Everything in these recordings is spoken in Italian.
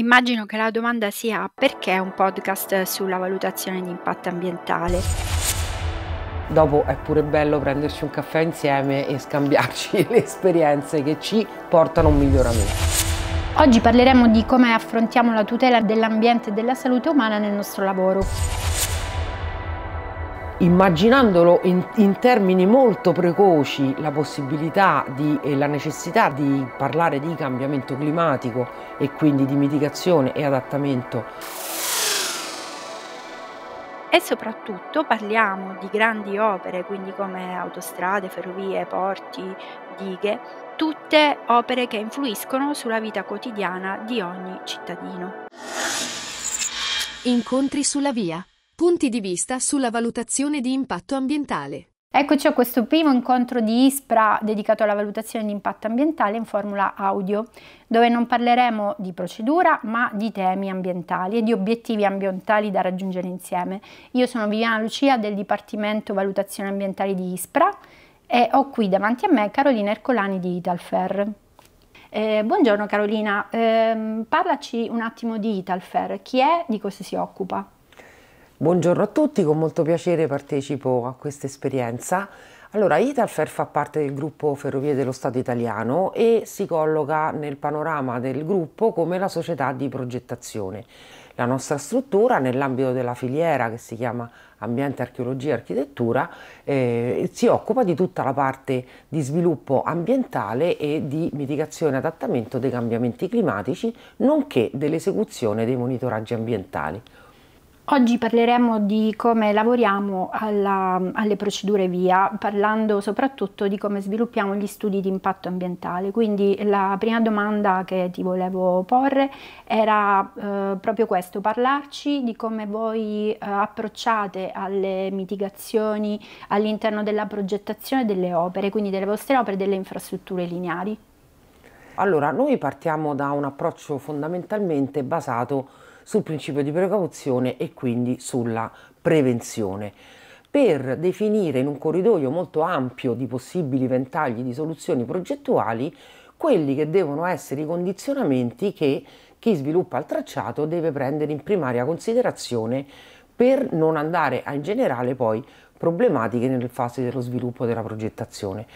Immagino che la domanda sia perché un podcast sulla valutazione di impatto ambientale? Dopo è pure bello prenderci un caffè insieme e scambiarci le esperienze che ci portano a un miglioramento. Oggi parleremo di come affrontiamo la tutela dell'ambiente e della salute umana nel nostro lavoro immaginandolo in, in, termini molto precoci la possibilità di, e la necessità di parlare di cambiamento climatico e quindi di mitigazione e adattamento. E soprattutto parliamo di grandi opere, quindi come autostrade, ferrovie, porti, dighe, tutte opere che influiscono sulla vita quotidiana di ogni cittadino. Incontri sulla via. Punti di vista sulla valutazione di impatto ambientale. Eccoci a questo primo incontro di ISPRA dedicato alla valutazione di impatto ambientale in formula audio, dove non parleremo di procedura ma di temi ambientali e di obiettivi ambientali da raggiungere insieme. Io sono Viviana Lucia del Dipartimento Valutazione Ambientale di ISPRA e ho qui davanti a me Carolina Ercolani di Italfer. Eh, buongiorno Carolina, eh, parlaci un attimo di Italfer, chi è, di cosa si occupa? Buongiorno a tutti, con molto piacere partecipo a questa esperienza. Allora, Italfer fa parte del gruppo Ferrovie dello Stato italiano e si colloca nel panorama del gruppo come la società di progettazione. La nostra struttura, nell'ambito della filiera che si chiama Ambiente, Archeologia e Architettura, eh, si occupa di tutta la parte di sviluppo ambientale e di mitigazione e adattamento dei cambiamenti climatici, nonché dell'esecuzione dei monitoraggi ambientali. Oggi parleremo di come lavoriamo alla, alle procedure VIA, parlando soprattutto di come sviluppiamo gli studi di impatto ambientale. Quindi la prima domanda che ti volevo porre era eh, proprio questo, parlarci di come voi eh, approcciate alle mitigazioni all'interno della progettazione delle opere, quindi delle vostre opere e delle infrastrutture lineari. Allora, noi partiamo da un approccio fondamentalmente basato sul principio di precauzione e quindi sulla prevenzione per definire in un corridoio molto ampio di possibili ventagli di soluzioni progettuali quelli che devono essere i condizionamenti che chi sviluppa il tracciato deve prendere in primaria considerazione per non andare a generare poi problematiche nelle fasi dello sviluppo della progettazione.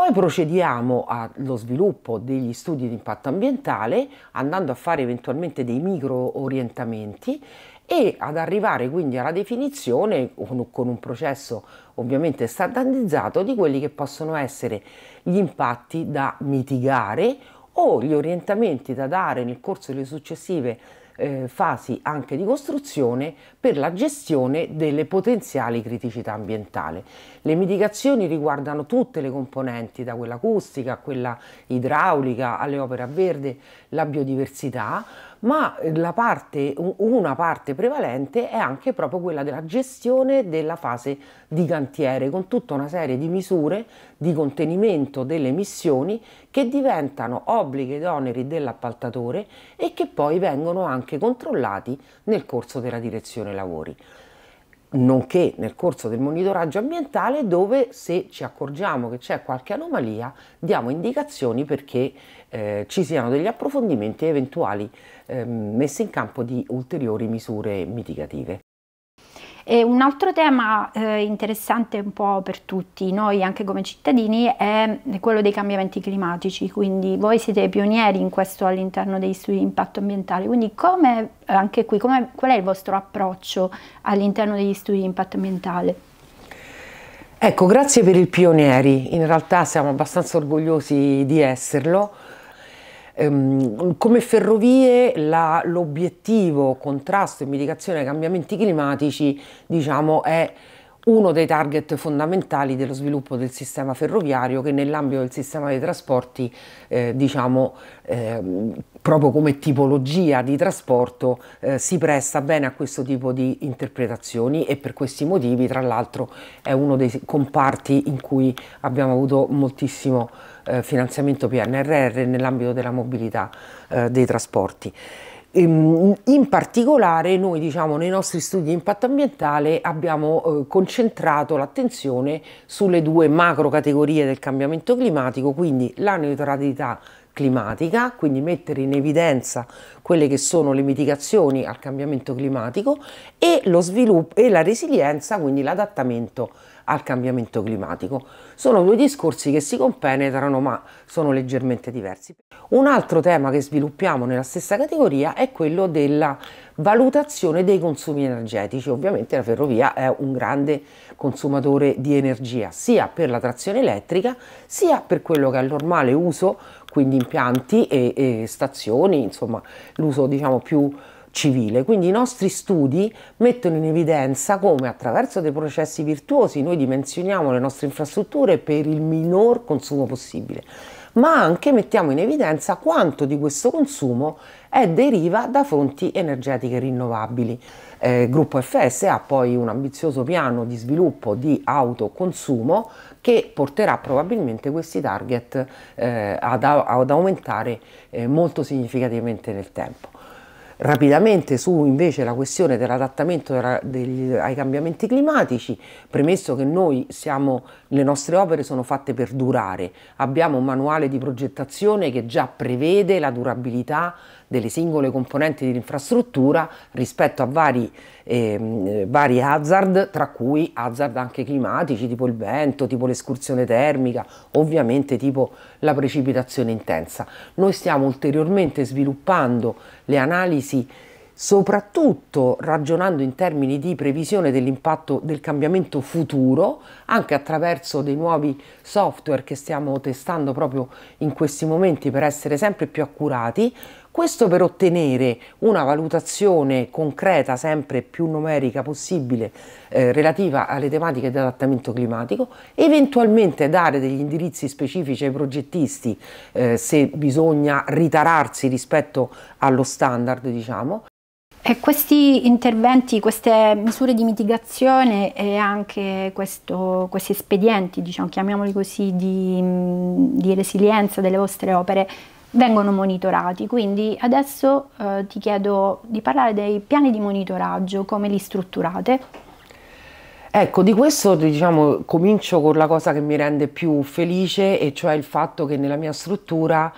Poi procediamo allo sviluppo degli studi di impatto ambientale andando a fare eventualmente dei micro orientamenti e ad arrivare quindi alla definizione con un processo ovviamente standardizzato di quelli che possono essere gli impatti da mitigare o gli orientamenti da dare nel corso delle successive eh, fasi anche di costruzione per la gestione delle potenziali criticità ambientali. Le mitigazioni riguardano tutte le componenti, da quella acustica a quella idraulica alle opere a verde, la biodiversità, ma parte, una parte prevalente è anche proprio quella della gestione della fase di cantiere, con tutta una serie di misure di contenimento delle emissioni che diventano obblighi ed oneri dell'appaltatore e che poi vengono anche controllati nel corso della direzione lavori nonché nel corso del monitoraggio ambientale dove se ci accorgiamo che c'è qualche anomalia diamo indicazioni perché eh, ci siano degli approfondimenti e eventuali eh, messe in campo di ulteriori misure mitigative. E un altro tema eh, interessante un po' per tutti noi anche come cittadini è quello dei cambiamenti climatici, quindi voi siete pionieri in questo all'interno degli studi di impatto ambientale, quindi come, eh, anche qui come, qual è il vostro approccio all'interno degli studi di impatto ambientale? Ecco, grazie per il pionieri, in realtà siamo abbastanza orgogliosi di esserlo Ehm, come ferrovie la, l'obiettivo contrasto e mitigazione ai cambiamenti climatici diciamo, è uno dei target fondamentali dello sviluppo del sistema ferroviario che nell'ambito del sistema dei trasporti, eh, diciamo, eh, proprio come tipologia di trasporto, eh, si presta bene a questo tipo di interpretazioni e per questi motivi, tra l'altro, è uno dei comparti in cui abbiamo avuto moltissimo eh, finanziamento PNRR nell'ambito della mobilità eh, dei trasporti. Ehm, in particolare noi diciamo, nei nostri studi di impatto ambientale abbiamo eh, concentrato l'attenzione sulle due macro categorie del cambiamento climatico, quindi la neutralità climatica, quindi mettere in evidenza quelle che sono le mitigazioni al cambiamento climatico e, lo sviluppo, e la resilienza, quindi l'adattamento al cambiamento climatico. Sono due discorsi che si compenetrano ma sono leggermente diversi. Un altro tema che sviluppiamo nella stessa categoria è quello della valutazione dei consumi energetici. Ovviamente la ferrovia è un grande consumatore di energia sia per la trazione elettrica sia per quello che è il normale uso, quindi impianti e, e stazioni, insomma l'uso diciamo più civile. Quindi i nostri studi mettono in evidenza come attraverso dei processi virtuosi noi dimensioniamo le nostre infrastrutture per il minor consumo possibile, ma anche mettiamo in evidenza quanto di questo consumo è deriva da fonti energetiche rinnovabili. Eh, Gruppo FS ha poi un ambizioso piano di sviluppo di autoconsumo che porterà probabilmente questi target eh, ad, ad, aumentare eh, molto significativamente nel tempo rapidamente su invece la questione dell'adattamento ai cambiamenti climatici, premesso che noi siamo, le nostre opere sono fatte per durare, abbiamo un manuale di progettazione che già prevede la durabilità delle singole componenti dell'infrastruttura rispetto a vari, eh, vari hazard, tra cui hazard anche climatici, tipo il vento, tipo l'escursione termica, ovviamente tipo la precipitazione intensa. Noi stiamo ulteriormente sviluppando le analisi soprattutto ragionando in termini di previsione dell'impatto del cambiamento futuro, anche attraverso dei nuovi software che stiamo testando proprio in questi momenti per essere sempre più accurati, questo per ottenere una valutazione concreta, sempre più numerica possibile, eh, relativa alle tematiche di adattamento climatico, eventualmente dare degli indirizzi specifici ai progettisti eh, se bisogna ritararsi rispetto allo standard, diciamo, e questi interventi, queste misure di mitigazione e anche questo, questi espedienti, diciamo, chiamiamoli così, di, di, resilienza delle vostre opere vengono monitorati. Quindi adesso eh, ti chiedo di parlare dei piani di monitoraggio, come li strutturate. Ecco, di questo diciamo, comincio con la cosa che mi rende più felice, e cioè il fatto che nella mia struttura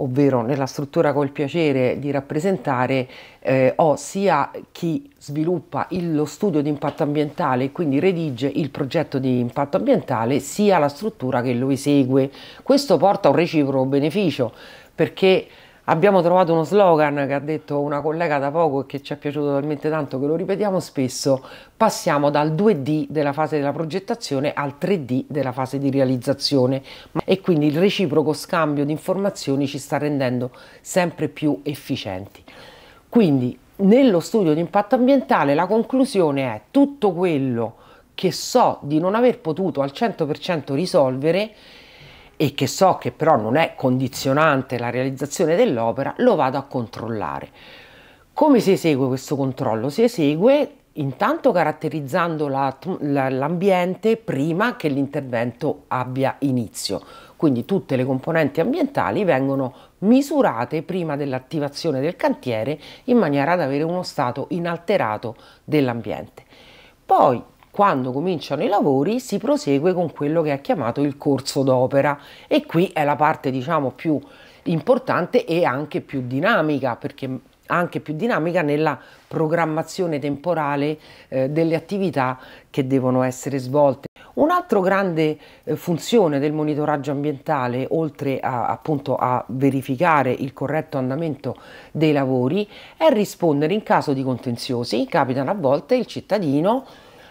ovvero nella struttura col piacere di rappresentare, eh, ho sia chi sviluppa il, lo studio di impatto ambientale e quindi redige il progetto di impatto ambientale, sia la struttura che lo esegue. Questo porta a un reciproco beneficio perché Abbiamo trovato uno slogan che ha detto una collega da poco e che ci è piaciuto talmente tanto che lo ripetiamo spesso, passiamo dal 2D della fase della progettazione al 3D della fase di realizzazione e quindi il reciproco scambio di informazioni ci sta rendendo sempre più efficienti. Quindi nello studio di impatto ambientale la conclusione è tutto quello che so di non aver potuto al 100% risolvere e che so che però non è condizionante la realizzazione dell'opera, lo vado a controllare. Come si esegue questo controllo? Si esegue intanto caratterizzando l'ambiente la, la, prima che l'intervento abbia inizio. Quindi tutte le componenti ambientali vengono misurate prima dell'attivazione del cantiere in maniera da avere uno stato inalterato dell'ambiente. Poi quando cominciano i lavori si prosegue con quello che è chiamato il corso d'opera e qui è la parte diciamo più importante e anche più dinamica perché anche più dinamica nella programmazione temporale eh, delle attività che devono essere svolte. Un'altra grande eh, funzione del monitoraggio ambientale, oltre a, appunto a verificare il corretto andamento dei lavori, è rispondere in caso di contenziosi, capitano a volte il cittadino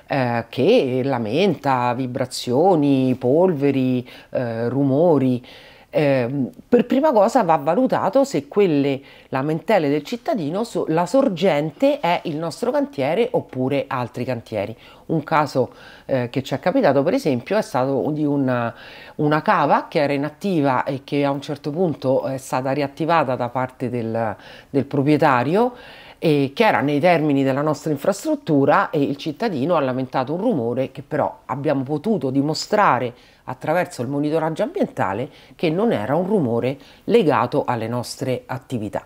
eh, che lamenta vibrazioni, polveri, eh, rumori. Eh, per prima cosa va valutato se quelle lamentele del cittadino, so, la sorgente è il nostro cantiere oppure altri cantieri. Un caso eh, che ci è capitato per esempio è stato di una, una, cava che era inattiva e che a un certo punto è stata riattivata da parte del, del proprietario eh, che era nei termini della nostra infrastruttura e il cittadino ha lamentato un rumore che però abbiamo potuto dimostrare attraverso il monitoraggio ambientale che non era un rumore legato alle nostre attività.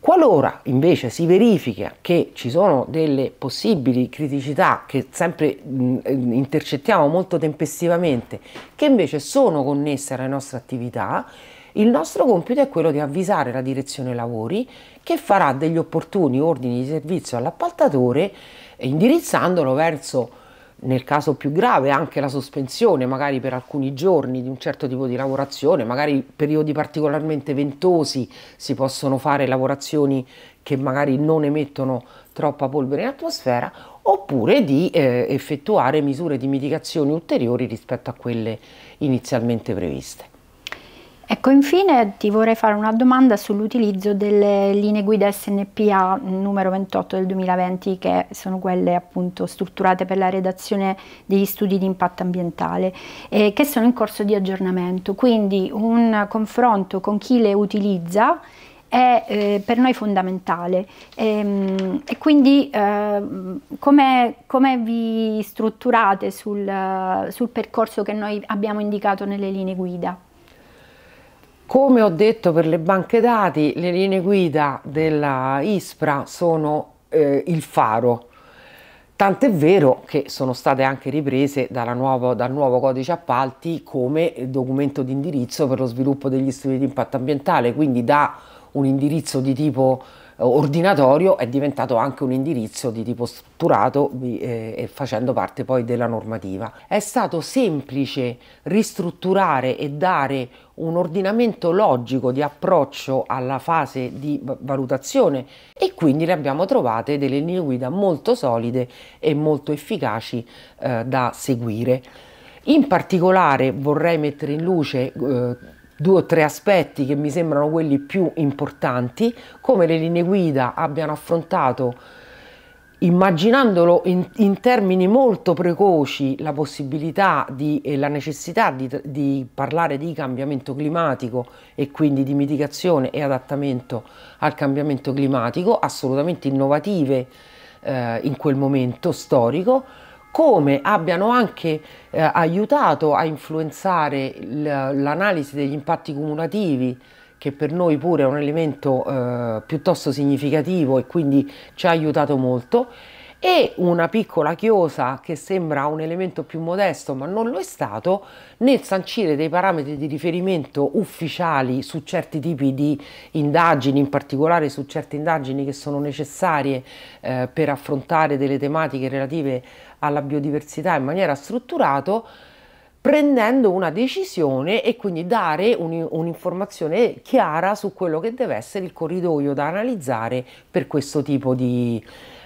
Qualora invece si verifica che ci sono delle possibili criticità che sempre mh, intercettiamo molto tempestivamente, che invece sono connesse alle nostre attività, il nostro compito è quello di avvisare la direzione lavori che farà degli opportuni ordini di servizio all'appaltatore eh, indirizzandolo verso nel caso più grave anche la sospensione magari per alcuni giorni di un certo tipo di lavorazione, magari periodi particolarmente ventosi si possono fare lavorazioni che magari non emettono troppa polvere in atmosfera oppure di eh, effettuare misure di mitigazione ulteriori rispetto a quelle inizialmente previste. Ecco, infine ti vorrei fare una domanda sull'utilizzo delle linee guida SNPA numero 28 del 2020, che sono quelle appunto strutturate per la redazione degli studi di impatto ambientale, eh, che sono in corso di aggiornamento. Quindi un confronto con chi le utilizza è eh, per noi fondamentale e, ehm, e quindi eh, come, vi strutturate sul, sul percorso che noi abbiamo indicato nelle linee guida? Come ho detto per le banche dati, le linee guida della ISPRA sono eh, il faro. Tant'è vero che sono state anche riprese nuovo, dal nuovo codice appalti come documento di indirizzo per lo sviluppo degli studi di impatto ambientale, quindi da un indirizzo di tipo ordinatorio è diventato anche un indirizzo di tipo strutturato eh, e facendo parte poi della normativa. È stato semplice ristrutturare e dare un ordinamento logico di approccio alla fase di valutazione e quindi le abbiamo trovate delle linee guida molto solide e molto efficaci eh, da seguire. In particolare vorrei mettere in luce eh, due o tre aspetti che mi sembrano quelli più importanti, come le linee guida abbiano affrontato immaginandolo in, in, termini molto precoci la possibilità di, e eh, la necessità di, di, parlare di cambiamento climatico e quindi di mitigazione e adattamento al cambiamento climatico, assolutamente innovative eh, in quel momento storico, come abbiano anche eh, aiutato a influenzare l'analisi degli impatti cumulativi che per noi pure è un elemento eh, piuttosto significativo e quindi ci ha aiutato molto e una piccola chiosa che sembra un elemento più modesto ma non lo è stato nel sancire dei parametri di riferimento ufficiali su certi tipi di indagini, in particolare su certe indagini che sono necessarie eh, per affrontare delle tematiche relative alla biodiversità in maniera strutturata prendendo una decisione e quindi dare un'informazione chiara su quello che deve essere il corridoio da analizzare per questo tipo di,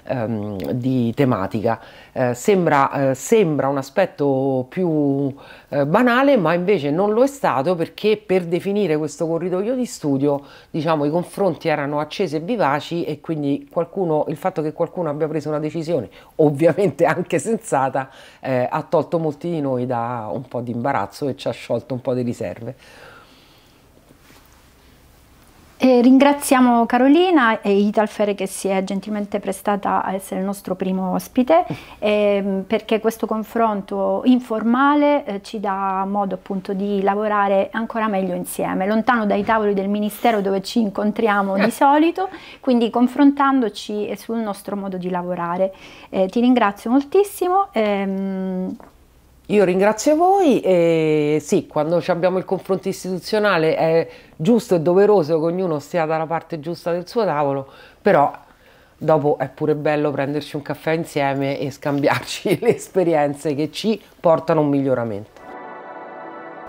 um, di tematica. Eh, sembra, eh, sembra, un aspetto più eh, banale, ma invece non lo è stato perché per definire questo corridoio di studio diciamo, i confronti erano accesi e vivaci e quindi qualcuno, il fatto che qualcuno abbia preso una decisione, ovviamente anche sensata, eh, ha tolto molti di noi da un un po' di imbarazzo e ci ha sciolto un po' di riserve. E ringraziamo Carolina e Italfere che si è gentilmente prestata a essere il nostro primo ospite eh, perché questo confronto informale eh, ci dà modo appunto di lavorare ancora meglio insieme, lontano dai tavoli del Ministero dove ci incontriamo di solito, quindi confrontandoci sul nostro modo di lavorare. Eh, ti ringrazio moltissimo. Ehm, io ringrazio voi e sì, quando abbiamo il confronto istituzionale è giusto e doveroso che ognuno stia dalla parte giusta del suo tavolo, però dopo è pure bello prenderci un caffè insieme e scambiarci le esperienze che ci portano a un miglioramento.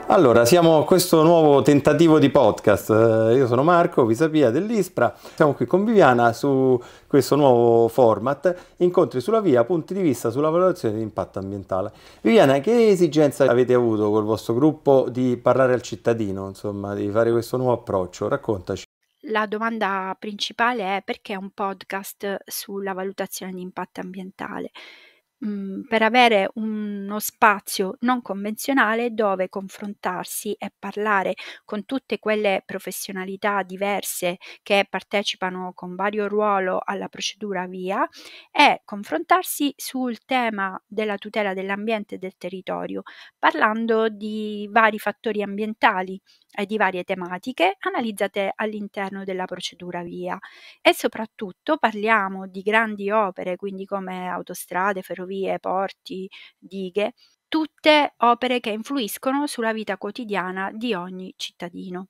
Allora, siamo a questo nuovo tentativo di podcast. Eh, io sono Marco Visapia dell'ISPRA. Siamo qui con Viviana su questo nuovo format, incontri sulla via, punti di vista sulla valutazione di impatto ambientale. Viviana, che esigenza avete avuto col vostro gruppo di parlare al cittadino, insomma, di fare questo nuovo approccio? Raccontaci. La domanda principale è perché un podcast sulla valutazione di impatto ambientale? Mhmm, per avere uno spazio non convenzionale dove confrontarsi e parlare con tutte quelle professionalità diverse che partecipano con vario ruolo alla procedura via e confrontarsi sul tema della tutela dell'ambiente e del territorio, parlando di vari fattori ambientali eh, di varie tematiche analizzate all'interno della procedura via e soprattutto parliamo di grandi opere, quindi come autostrade, ferrovie, porti, dighe, tutte opere che influiscono sulla vita quotidiana di ogni cittadino.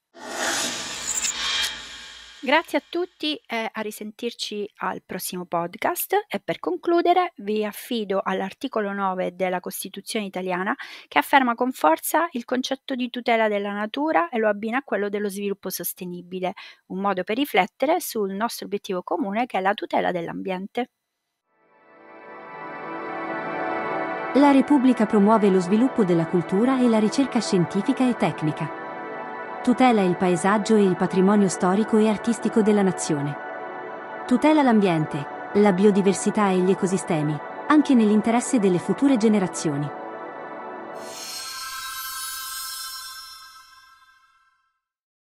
Grazie a tutti e eh, a risentirci al prossimo podcast e per concludere vi affido all'articolo 9 della Costituzione italiana che afferma con forza il concetto di tutela della natura e lo abbina a quello dello sviluppo sostenibile, un modo per riflettere sul nostro obiettivo comune che è la tutela dell'ambiente. La Repubblica promuove lo sviluppo della cultura e la ricerca scientifica e tecnica Tutela il paesaggio e il patrimonio storico e artistico della nazione. Tutela l'ambiente, la biodiversità e gli ecosistemi, anche nell'interesse delle future generazioni.